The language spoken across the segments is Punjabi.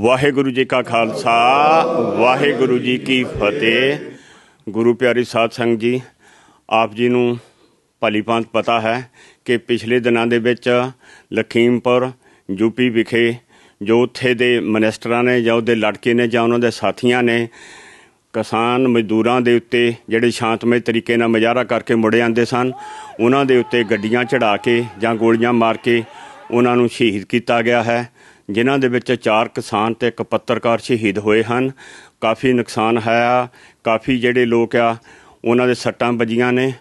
ਵਾਹਿਗੁਰੂ ਜੀ ਕਾ ਖਾਲਸਾ ਵਾਹਿਗੁਰੂ ਜੀ ਕੀ ਫਤਿਹ ਗੁਰੂ ਪਿਆਰੀ ਸਾਧ ਸੰਗ ਜੀ ਆਪ ਜੀ ਨੂੰ ਭਲੀ ਪੰਤ ਪਤਾ ਹੈ ਕਿ ਪਿਛਲੇ ਦਿਨਾਂ ਦੇ ਵਿੱਚ ਲਖੀਮਪੁਰ ਯੂਪੀ ਵਿਖੇ ਜੋ ਉੱਥੇ ਦੇ ਮਨਿਸਟਰਾਂ ਨੇ ਜਾਂ ਉਹਦੇ ਲੜਕੇ ਨੇ ਜਾਂ ਉਹਨਾਂ ਦੇ ਸਾਥੀਆਂ ਨੇ ਕਿਸਾਨ ਮਜ਼ਦੂਰਾਂ ਦੇ ਉੱਤੇ ਜਿਹੜੇ ਸ਼ਾਂਤਮਈ ਤਰੀਕੇ ਨਾਲ ਮਜ਼ਾਰਾ ਕਰਕੇ ਮੁੜ ਜਾਂਦੇ ਸਨ ਉਹਨਾਂ ਦੇ ਉੱਤੇ ਗੱਡੀਆਂ ਚੜਾ ਕੇ ਜਾਂ ਗੋਲੀਆਂ ਮਾਰ ਕੇ ਉਹਨਾਂ ਨੂੰ ਸ਼ਹੀਦ ਕੀਤਾ ਗਿਆ ਹੈ ਜਿਨ੍ਹਾਂ ਦੇ ਵਿੱਚ ਚਾਰ ਕਿਸਾਨ ਤੇ ਇੱਕ ਪੱਤਰਕਾਰ ਸ਼ਹੀਦ ਹੋਏ ਹਨ ਕਾਫੀ ਨੁਕਸਾਨ ਹੋਇਆ ਕਾਫੀ ਜਿਹੜੇ ਲੋਕ ਆ ਉਹਨਾਂ ਦੇ ਸੱਟਾਂ ਵੱਜੀਆਂ ਨੇ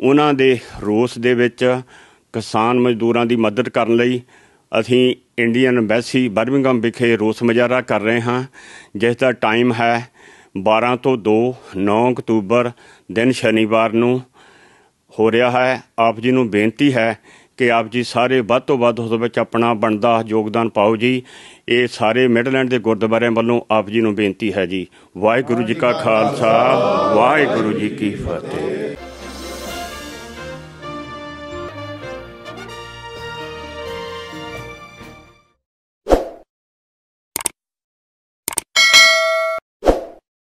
ਉਹਨਾਂ ਦੇ ਰੋਸ ਦੇ ਵਿੱਚ ਕਿਸਾਨ ਮਜ਼ਦੂਰਾਂ ਦੀ ਮਦਦ ਕਰਨ ਲਈ ਅਸੀਂ ਇੰਡੀਅਨ ਐਮਬੈਸੀ ਬਰਮਿੰਗਮ ਵਿਖੇ ਰੋਸ ਮਜਾਰਾ ਕਰ ਰਹੇ ਹਾਂ ਜਿਸ ਦਾ ਟਾਈਮ ਹੈ 12 ਤੋਂ 2 9 ਅਕਤੂਬਰ ਦਿਨ ਸ਼ਨੀਵਾਰ ਨੂੰ ਹੋ ਰਿਹਾ ਹੈ ਆਪ ਜੀ ਨੂੰ ਬੇਨਤੀ ਹੈ ਕਿ ਆਪ ਜੀ ਸਾਰੇ ਵੱਧ ਤੋਂ ਵੱਧ ਉਸ ਵਿੱਚ ਆਪਣਾ ਬਣਦਾ ਯੋਗਦਾਨ ਪਾਓ ਜੀ ਇਹ ਸਾਰੇ ਮਿਡਲੈਂਡ ਦੇ ਗੁਰਦੁਆਰਿਆਂ ਵੱਲੋਂ ਆਪ ਜੀ ਨੂੰ ਬੇਨਤੀ ਹੈ ਜੀ ਵਾਹਿਗੁਰੂ ਜੀ ਕਾ ਖਾਲਸਾ ਵਾਹਿਗੁਰੂ ਜੀ ਕੀ ਫਤਿਹ